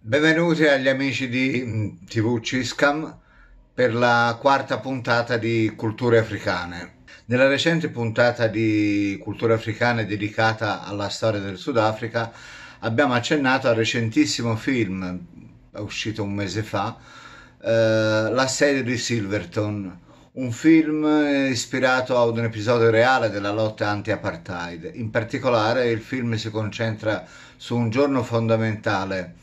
Benvenuti agli amici di mm, TV Ciscam per la quarta puntata di Culture Africane. Nella recente puntata di Cultura Africana dedicata alla storia del Sudafrica abbiamo accennato al recentissimo film uscito un mese fa, eh, La serie di Silverton, un film ispirato ad un episodio reale della lotta anti-apartheid. In particolare il film si concentra su un giorno fondamentale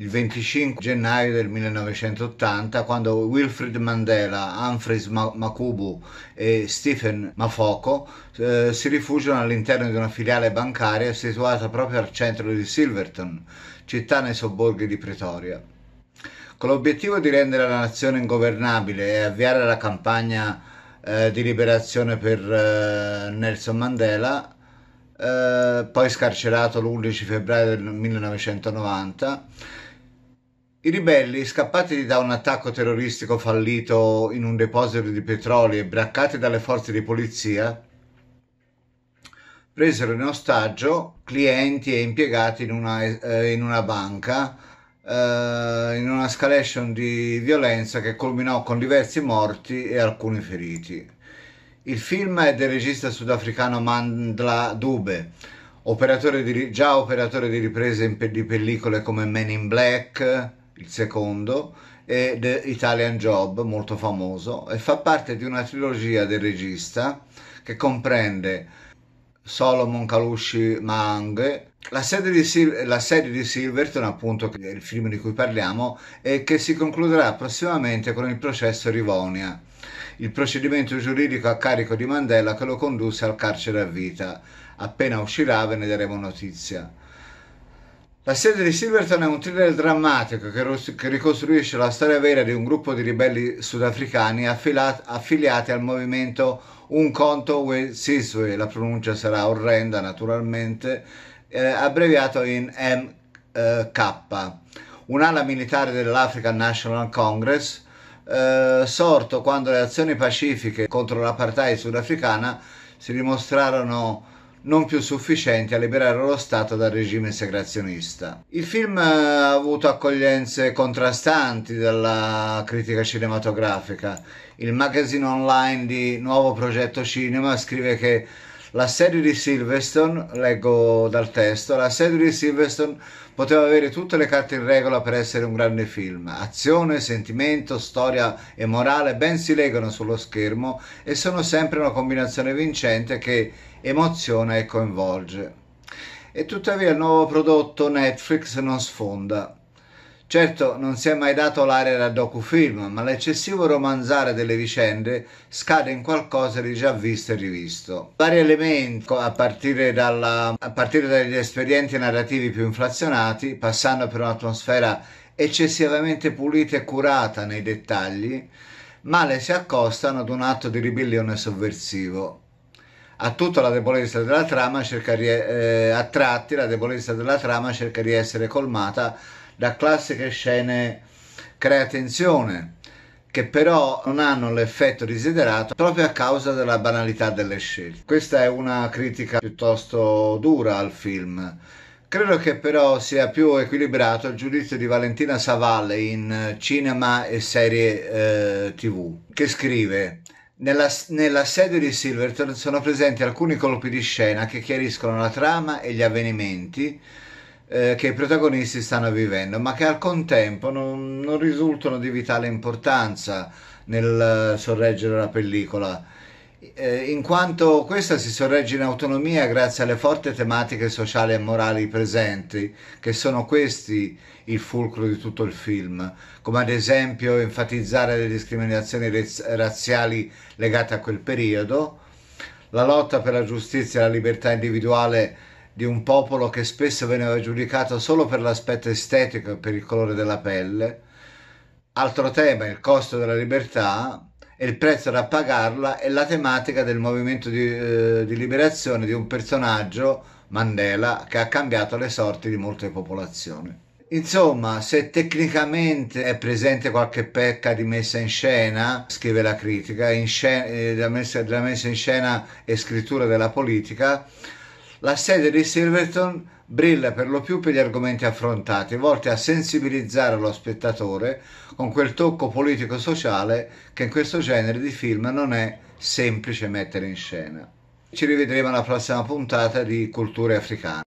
il 25 gennaio del 1980 quando Wilfred Mandela, Humphreys Makubu e Stephen Mafoko eh, si rifugiano all'interno di una filiale bancaria situata proprio al centro di Silverton, città nei sobborghi di Pretoria. Con l'obiettivo di rendere la nazione ingovernabile e avviare la campagna eh, di liberazione per eh, Nelson Mandela, eh, poi scarcerato l'11 febbraio del 1990, i ribelli, scappati da un attacco terroristico fallito in un deposito di petrolio e braccati dalle forze di polizia, presero in ostaggio clienti e impiegati in una, eh, in una banca, eh, in una scalation di violenza che culminò con diversi morti e alcuni feriti. Il film è del regista sudafricano Mandla Dube, operatore di, già operatore di riprese di pellicole come Men in Black, il secondo, e The Italian Job, molto famoso, e fa parte di una trilogia del regista che comprende Solomon Kalushi Mang, la serie, di Sil- la serie di Silverton, appunto, che è il film di cui parliamo, e che si concluderà prossimamente con il processo Rivonia, il procedimento giuridico a carico di Mandela che lo condusse al carcere a vita. Appena uscirà ve ne daremo notizia. La sede di Silverton è un thriller drammatico che, che, ricostruisce la storia vera di un gruppo di ribelli sudafricani affiliati al movimento Un Conto We Siswe, la pronuncia sarà orrenda naturalmente, eh, abbreviato in MK, un'ala militare dell'African National Congress, eh, sorto quando le azioni pacifiche contro l'apartheid sudafricana si dimostrarono non più sufficienti a liberare lo Stato dal regime segrazionista. Il film eh, ha avuto accoglienze contrastanti dalla critica cinematografica. Il magazine online di Nuovo Progetto Cinema scrive che la serie di Silverstone, leggo dal testo, la serie di Silverstone poteva avere tutte le carte in regola per essere un grande film. Azione, sentimento, storia e morale ben si legano sullo schermo e sono sempre una combinazione vincente che emoziona e coinvolge. E tuttavia il nuovo prodotto Netflix non sfonda. Certo, non si è mai dato l'area da docufilm, ma l'eccessivo romanzare delle vicende scade in qualcosa di già visto e rivisto. Vari elementi, a partire, dalla, a partire dagli espedienti narrativi più inflazionati, passando per un'atmosfera eccessivamente pulita e curata nei dettagli, male si accostano ad un atto di ribellione sovversivo a tutta la debolezza della trama, cerca di, eh, a tratti la debolezza della trama cerca di essere colmata da classiche scene crea tensione, che però non hanno l'effetto desiderato proprio a causa della banalità delle scelte. Questa è una critica piuttosto dura al film. Credo che però sia più equilibrato il giudizio di Valentina Savalle in Cinema e Serie eh, TV, che scrive nella, nell'assedio di Silverton sono presenti alcuni colpi di scena che chiariscono la trama e gli avvenimenti eh, che i protagonisti stanno vivendo, ma che al contempo non, non risultano di vitale importanza nel sorreggere la pellicola eh, in quanto questa si sorregge in autonomia grazie alle forti tematiche sociali e morali presenti, che sono questi il fulcro di tutto il film, come ad esempio enfatizzare le discriminazioni razziali legate a quel periodo, la lotta per la giustizia e la libertà individuale di un popolo che spesso veniva giudicato solo per l'aspetto estetico e per il colore della pelle, altro tema, il costo della libertà, e il prezzo da pagarla è la tematica del movimento di, eh, di liberazione di un personaggio, Mandela, che ha cambiato le sorti di molte popolazioni. Insomma, se tecnicamente è presente qualche pecca di messa in scena, scrive la critica, scena, eh, della, messa, della messa in scena e scrittura della politica, la sede di Silverton brilla per lo più per gli argomenti affrontati, volti a sensibilizzare lo spettatore con quel tocco politico-sociale che in questo genere di film non è semplice mettere in scena. Ci rivedremo alla prossima puntata di Culture africane.